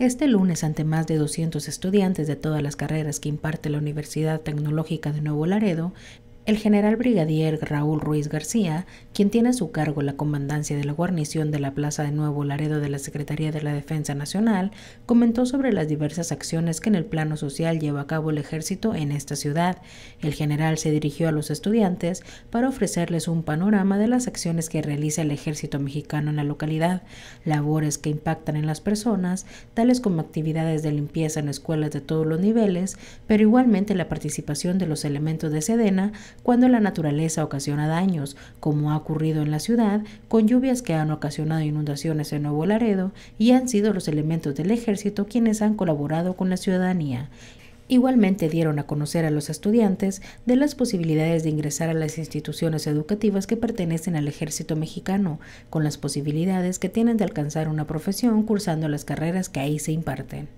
Este lunes, ante más de 200 estudiantes de todas las carreras que imparte la Universidad Tecnológica de Nuevo Laredo, el general brigadier Raúl Ruiz García, quien tiene a su cargo la comandancia de la guarnición de la Plaza de Nuevo Laredo de la Secretaría de la Defensa Nacional, comentó sobre las diversas acciones que en el plano social lleva a cabo el ejército en esta ciudad. El general se dirigió a los estudiantes para ofrecerles un panorama de las acciones que realiza el ejército mexicano en la localidad, labores que impactan en las personas, tales como actividades de limpieza en escuelas de todos los niveles, pero igualmente la participación de los elementos de Sedena cuando la naturaleza ocasiona daños, como ha ocurrido en la ciudad, con lluvias que han ocasionado inundaciones en Nuevo Laredo y han sido los elementos del ejército quienes han colaborado con la ciudadanía. Igualmente dieron a conocer a los estudiantes de las posibilidades de ingresar a las instituciones educativas que pertenecen al ejército mexicano, con las posibilidades que tienen de alcanzar una profesión cursando las carreras que ahí se imparten.